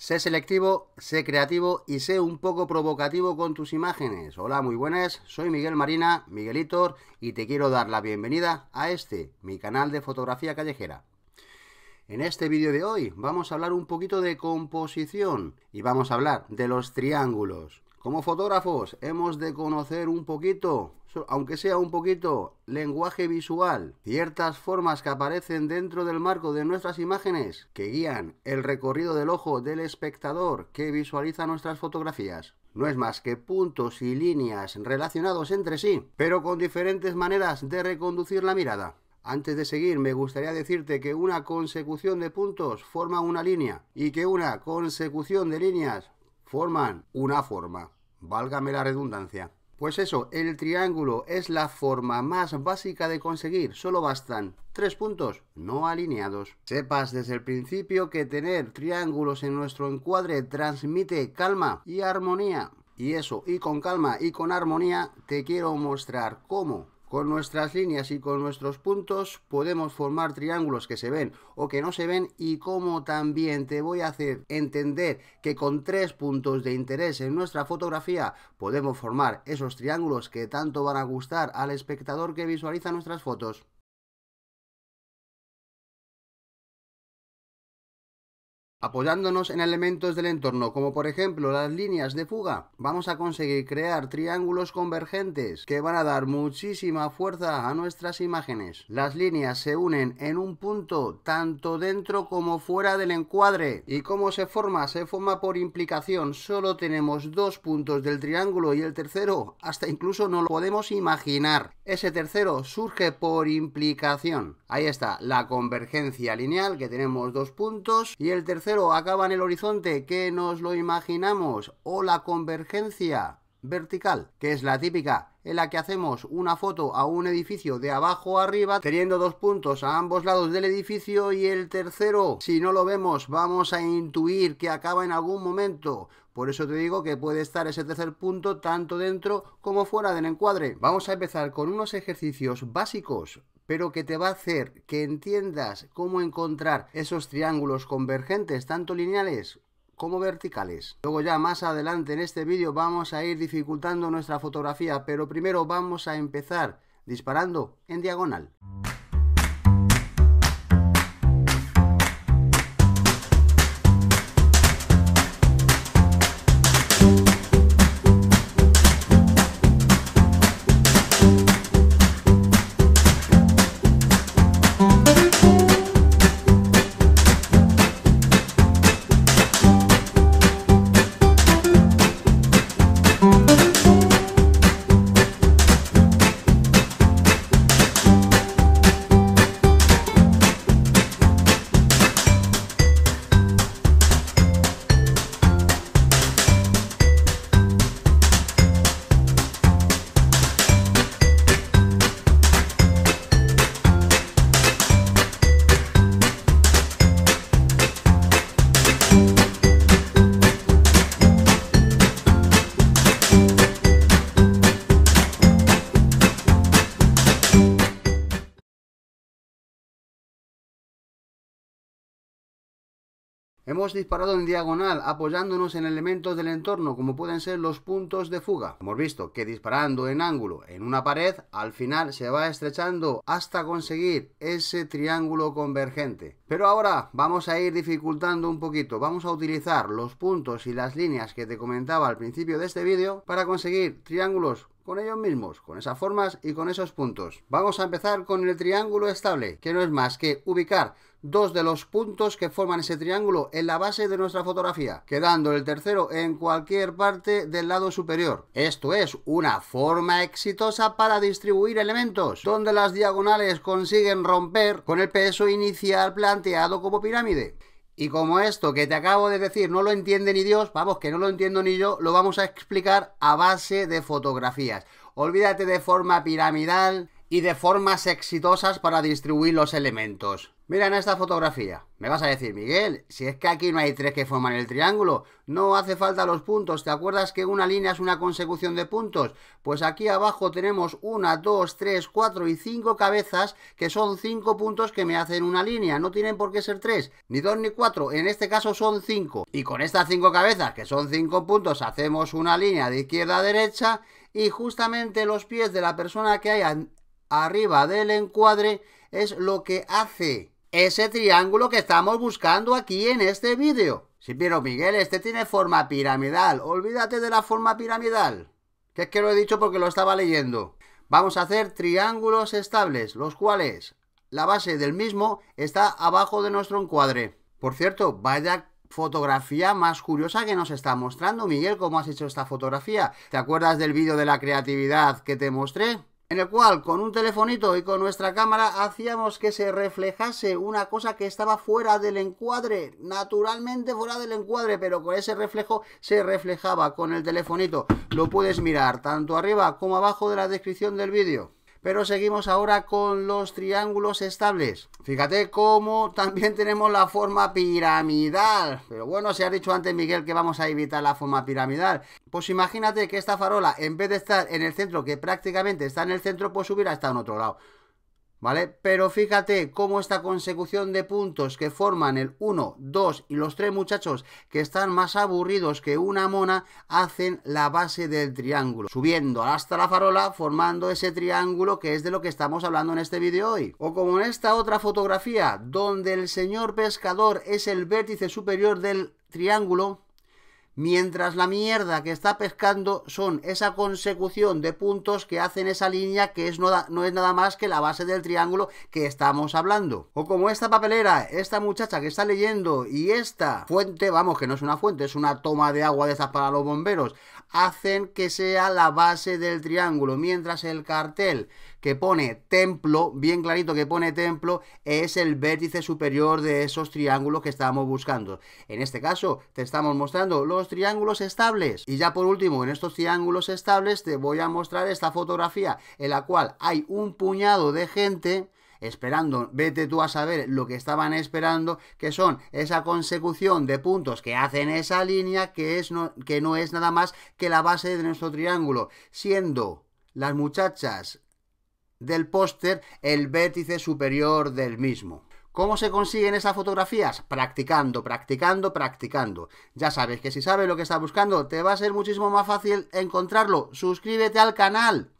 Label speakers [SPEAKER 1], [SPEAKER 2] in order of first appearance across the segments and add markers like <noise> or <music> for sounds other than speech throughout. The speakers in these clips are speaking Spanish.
[SPEAKER 1] Sé selectivo, sé creativo y sé un poco provocativo con tus imágenes. Hola, muy buenas, soy Miguel Marina, Miguelitor, y te quiero dar la bienvenida a este, mi canal de fotografía callejera. En este vídeo de hoy vamos a hablar un poquito de composición y vamos a hablar de los triángulos. Como fotógrafos hemos de conocer un poquito aunque sea un poquito, lenguaje visual, ciertas formas que aparecen dentro del marco de nuestras imágenes que guían el recorrido del ojo del espectador que visualiza nuestras fotografías. No es más que puntos y líneas relacionados entre sí, pero con diferentes maneras de reconducir la mirada. Antes de seguir, me gustaría decirte que una consecución de puntos forma una línea y que una consecución de líneas forman una forma. Válgame la redundancia. Pues eso, el triángulo es la forma más básica de conseguir, solo bastan tres puntos no alineados. Sepas desde el principio que tener triángulos en nuestro encuadre transmite calma y armonía. Y eso, y con calma y con armonía, te quiero mostrar cómo con nuestras líneas y con nuestros puntos podemos formar triángulos que se ven o que no se ven y como también te voy a hacer entender que con tres puntos de interés en nuestra fotografía podemos formar esos triángulos que tanto van a gustar al espectador que visualiza nuestras fotos. Apoyándonos en elementos del entorno, como por ejemplo las líneas de fuga, vamos a conseguir crear triángulos convergentes que van a dar muchísima fuerza a nuestras imágenes. Las líneas se unen en un punto tanto dentro como fuera del encuadre. ¿Y cómo se forma? Se forma por implicación. Solo tenemos dos puntos del triángulo y el tercero hasta incluso no lo podemos imaginar. Ese tercero surge por implicación. Ahí está la convergencia lineal, que tenemos dos puntos. Y el tercero acaba en el horizonte, que nos lo imaginamos, o la convergencia vertical, que es la típica en la que hacemos una foto a un edificio de abajo arriba, teniendo dos puntos a ambos lados del edificio y el tercero, si no lo vemos, vamos a intuir que acaba en algún momento. Por eso te digo que puede estar ese tercer punto tanto dentro como fuera del encuadre. Vamos a empezar con unos ejercicios básicos pero que te va a hacer que entiendas cómo encontrar esos triángulos convergentes, tanto lineales como verticales. Luego ya más adelante en este vídeo vamos a ir dificultando nuestra fotografía, pero primero vamos a empezar disparando en diagonal. Hemos disparado en diagonal apoyándonos en elementos del entorno como pueden ser los puntos de fuga. Hemos visto que disparando en ángulo en una pared al final se va estrechando hasta conseguir ese triángulo convergente. Pero ahora vamos a ir dificultando un poquito. Vamos a utilizar los puntos y las líneas que te comentaba al principio de este vídeo para conseguir triángulos con ellos mismos, con esas formas y con esos puntos. Vamos a empezar con el triángulo estable, que no es más que ubicar dos de los puntos que forman ese triángulo en la base de nuestra fotografía, quedando el tercero en cualquier parte del lado superior. Esto es una forma exitosa para distribuir elementos, donde las diagonales consiguen romper con el peso inicial planteado como pirámide. Y como esto que te acabo de decir no lo entiende ni Dios, vamos, que no lo entiendo ni yo, lo vamos a explicar a base de fotografías. Olvídate de forma piramidal y de formas exitosas para distribuir los elementos en esta fotografía. Me vas a decir, Miguel, si es que aquí no hay tres que forman el triángulo, no hace falta los puntos. ¿Te acuerdas que una línea es una consecución de puntos? Pues aquí abajo tenemos una, dos, tres, cuatro y cinco cabezas, que son cinco puntos que me hacen una línea. No tienen por qué ser tres, ni dos ni cuatro. En este caso son cinco. Y con estas cinco cabezas, que son cinco puntos, hacemos una línea de izquierda a derecha. Y justamente los pies de la persona que hay arriba del encuadre es lo que hace ese triángulo que estamos buscando aquí en este vídeo. Si pero Miguel, este tiene forma piramidal. Olvídate de la forma piramidal. Que es que lo he dicho porque lo estaba leyendo. Vamos a hacer triángulos estables, los cuales la base del mismo está abajo de nuestro encuadre. Por cierto, vaya fotografía más curiosa que nos está mostrando. Miguel, ¿cómo has hecho esta fotografía? ¿Te acuerdas del vídeo de la creatividad que te mostré? en el cual con un telefonito y con nuestra cámara hacíamos que se reflejase una cosa que estaba fuera del encuadre, naturalmente fuera del encuadre, pero con ese reflejo se reflejaba con el telefonito. Lo puedes mirar tanto arriba como abajo de la descripción del vídeo. Pero seguimos ahora con los triángulos estables. Fíjate cómo también tenemos la forma piramidal. Pero bueno, se ha dicho antes Miguel que vamos a evitar la forma piramidal. Pues imagínate que esta farola, en vez de estar en el centro, que prácticamente está en el centro, pues hubiera hasta en otro lado. ¿vale? Pero fíjate cómo esta consecución de puntos que forman el 1, 2 y los tres muchachos que están más aburridos que una mona hacen la base del triángulo, subiendo hasta la farola formando ese triángulo que es de lo que estamos hablando en este vídeo hoy. O como en esta otra fotografía, donde el señor pescador es el vértice superior del triángulo, mientras la mierda que está pescando son esa consecución de puntos que hacen esa línea que es no, no, es nada más que la base del triángulo que estamos hablando. O como esta papelera, esta muchacha que está leyendo y esta fuente, vamos que no es una fuente, es una toma de agua de esas para los bomberos, hacen que sea la base del triángulo, mientras el cartel que pone templo, bien clarito que pone templo, es el vértice superior de esos triángulos que estamos buscando. En este caso, te estamos mostrando los triángulos estables. Y ya por último, en estos triángulos estables te voy a mostrar esta fotografía en la cual hay un puñado de gente esperando, vete tú a saber lo que estaban esperando, que son esa consecución de puntos que hacen esa línea, que, es no, que no es nada más que la base de nuestro triángulo, siendo las muchachas del póster el vértice superior del mismo. ¿Cómo se consiguen esas fotografías? Practicando, practicando, practicando. Ya sabes que si sabes lo que estás buscando, te va a ser muchísimo más fácil encontrarlo. Suscríbete al canal.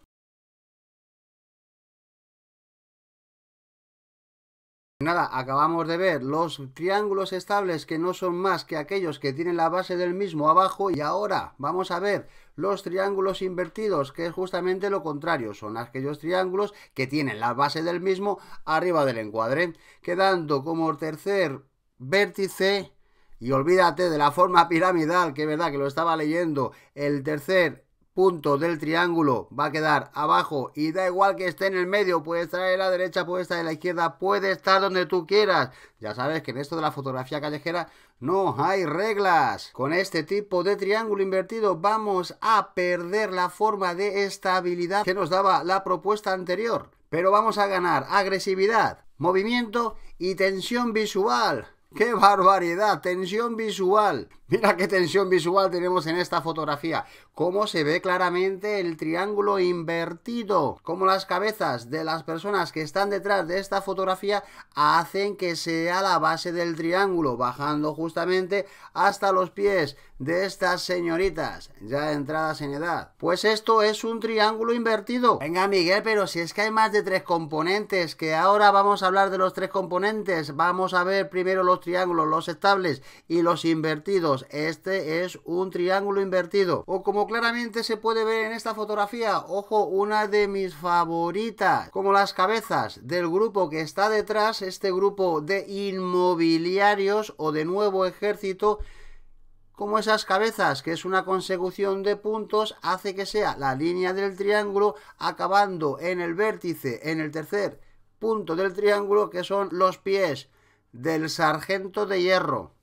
[SPEAKER 1] Nada, acabamos de ver los triángulos estables que no son más que aquellos que tienen la base del mismo abajo y ahora vamos a ver los triángulos invertidos que es justamente lo contrario, son aquellos triángulos que tienen la base del mismo arriba del encuadre, quedando como tercer vértice y olvídate de la forma piramidal, que es verdad que lo estaba leyendo, el tercer punto del triángulo va a quedar abajo y da igual que esté en el medio, puede estar en la derecha, puede estar en la izquierda, puede estar donde tú quieras. Ya sabes que en esto de la fotografía callejera no hay reglas. Con este tipo de triángulo invertido vamos a perder la forma de estabilidad que nos daba la propuesta anterior. Pero vamos a ganar agresividad, movimiento y tensión visual. ¡Qué barbaridad! Tensión visual. Mira qué tensión visual tenemos en esta fotografía. Cómo se ve claramente el triángulo invertido. Cómo las cabezas de las personas que están detrás de esta fotografía hacen que sea la base del triángulo, bajando justamente hasta los pies de estas señoritas, ya entradas en edad. Pues esto es un triángulo invertido. Venga, Miguel, pero si es que hay más de tres componentes, que ahora vamos a hablar de los tres componentes. Vamos a ver primero los triángulos, los estables y los invertidos. Este es un triángulo invertido. O como claramente se puede ver en esta fotografía, ojo, una de mis favoritas. Como las cabezas del grupo que está detrás, este grupo de inmobiliarios o de nuevo ejército, como esas cabezas, que es una consecución de puntos, hace que sea la línea del triángulo acabando en el vértice, en el tercer punto del triángulo, que son los pies del sargento de hierro.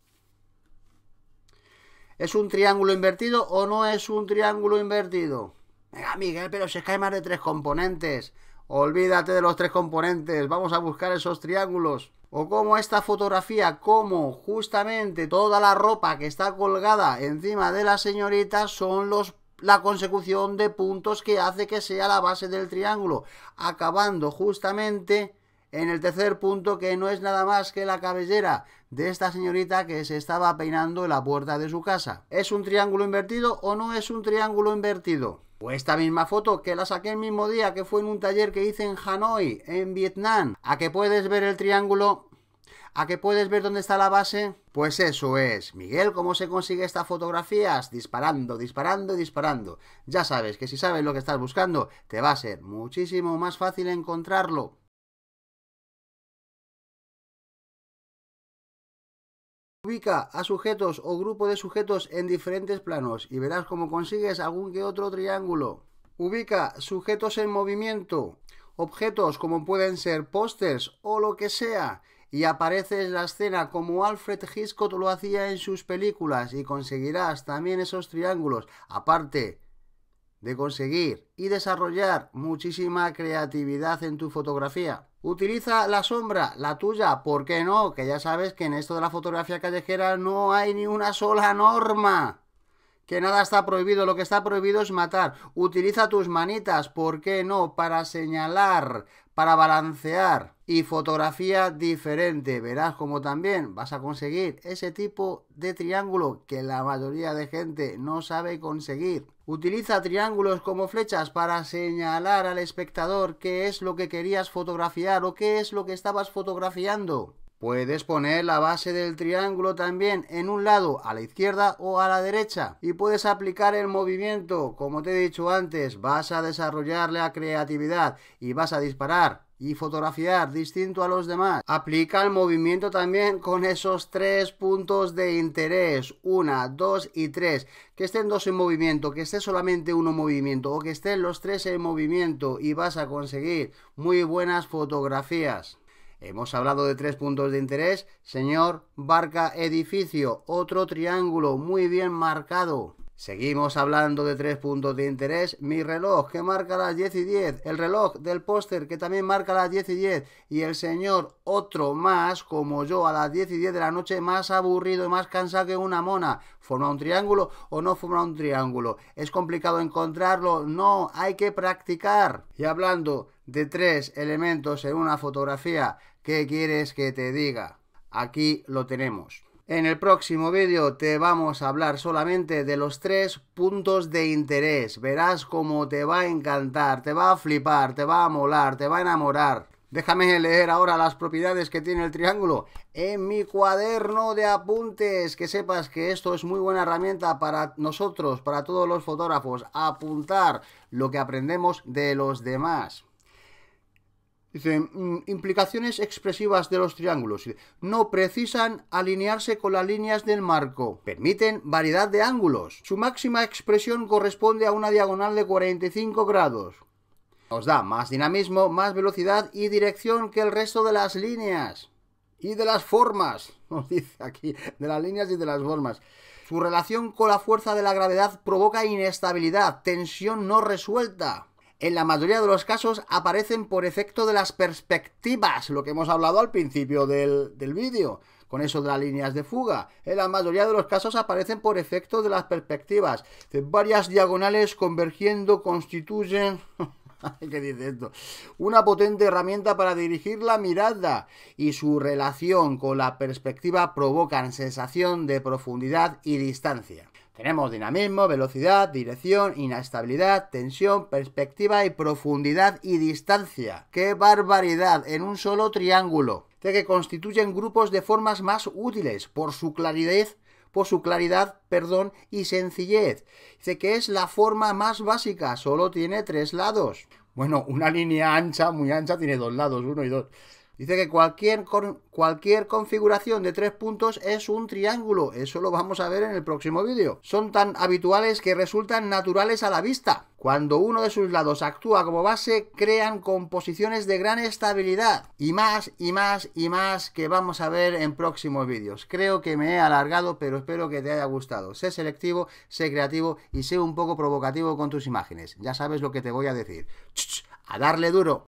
[SPEAKER 1] ¿Es un triángulo invertido o no es un triángulo invertido? Venga, Miguel, pero se es más de tres componentes. Olvídate de los tres componentes, vamos a buscar esos triángulos. O como esta fotografía, como justamente toda la ropa que está colgada encima de la señorita son los la consecución de puntos que hace que sea la base del triángulo, acabando justamente en el tercer punto que no es nada más que la cabellera, de esta señorita que se estaba peinando en la puerta de su casa. ¿Es un triángulo invertido o no es un triángulo invertido? O pues esta misma foto que la saqué el mismo día que fue en un taller que hice en Hanoi, en Vietnam. ¿A que puedes ver el triángulo? ¿A que puedes ver dónde está la base? Pues eso es. Miguel, ¿cómo se consigue estas fotografías? Disparando, disparando y disparando. Ya sabes que si sabes lo que estás buscando, te va a ser muchísimo más fácil encontrarlo. Ubica a sujetos o grupo de sujetos en diferentes planos y verás cómo consigues algún que otro triángulo. Ubica sujetos en movimiento, objetos como pueden ser pósters o lo que sea y apareces la escena como Alfred Hitchcock lo hacía en sus películas y conseguirás también esos triángulos. Aparte, de conseguir y desarrollar muchísima creatividad en tu fotografía. Utiliza la sombra, la tuya, ¿por qué no? Que ya sabes que en esto de la fotografía callejera no hay ni una sola norma que nada está prohibido, lo que está prohibido es matar. Utiliza tus manitas, ¿por qué no? Para señalar, para balancear y fotografía diferente. Verás como también vas a conseguir ese tipo de triángulo que la mayoría de gente no sabe conseguir. Utiliza triángulos como flechas para señalar al espectador qué es lo que querías fotografiar o qué es lo que estabas fotografiando. Puedes poner la base del triángulo también en un lado, a la izquierda o a la derecha. Y puedes aplicar el movimiento. Como te he dicho antes, vas a desarrollar la creatividad y vas a disparar y fotografiar distinto a los demás. Aplica el movimiento también con esos tres puntos de interés. Una, dos y tres. Que estén dos en movimiento, que esté solamente uno en movimiento o que estén los tres en movimiento y vas a conseguir muy buenas fotografías. Hemos hablado de tres puntos de interés. Señor, barca, edificio. Otro triángulo muy bien marcado. Seguimos hablando de tres puntos de interés. Mi reloj, que marca las 10 y 10. El reloj del póster, que también marca las 10 y 10. Y el señor, otro más, como yo, a las 10 y 10 de la noche, más aburrido y más cansado que una mona. ¿Forma un triángulo o no forma un triángulo? ¿Es complicado encontrarlo? No, hay que practicar. Y hablando de tres elementos en una fotografía, ¿qué quieres que te diga? Aquí lo tenemos. En el próximo vídeo te vamos a hablar solamente de los tres puntos de interés. Verás cómo te va a encantar, te va a flipar, te va a molar, te va a enamorar. Déjame leer ahora las propiedades que tiene el triángulo en mi cuaderno de apuntes. Que sepas que esto es muy buena herramienta para nosotros, para todos los fotógrafos, apuntar lo que aprendemos de los demás. Dice, mm, implicaciones expresivas de los triángulos. No precisan alinearse con las líneas del marco. Permiten variedad de ángulos. Su máxima expresión corresponde a una diagonal de 45 grados. Nos da más dinamismo, más velocidad y dirección que el resto de las líneas. Y de las formas, <laughs> nos dice aquí, de las líneas y de las formas. Su relación con la fuerza de la gravedad provoca inestabilidad, tensión no resuelta en la mayoría de los casos aparecen por efecto de las perspectivas, lo que hemos hablado al principio del, vídeo, con eso de las líneas de fuga. En la mayoría de los casos aparecen por efecto de las perspectivas. Varias diagonales convergiendo constituyen... <laughs> Una potente herramienta para dirigir la mirada y su relación con la perspectiva provocan sensación de profundidad y distancia. Tenemos dinamismo, velocidad, dirección, inestabilidad, tensión, perspectiva y profundidad y distancia. ¡Qué barbaridad! En un solo triángulo. De que constituyen grupos de formas más útiles por su claridad por su claridad, perdón, y sencillez. Dice que es la forma más básica, solo tiene tres lados. Bueno, una línea ancha, muy ancha, tiene dos lados, uno y dos. Dice que cualquier, cualquier configuración de tres puntos es un triángulo. Eso lo vamos a ver en el próximo vídeo. Son tan habituales que resultan naturales a la vista. Cuando uno de sus lados actúa como base, crean composiciones de gran estabilidad. Y más, y más, y más que vamos a ver en próximos vídeos. Creo que me he alargado, pero espero que te haya gustado. Sé selectivo, sé creativo y sé un poco provocativo con tus imágenes. Ya sabes lo que te voy a decir. ¡A darle duro!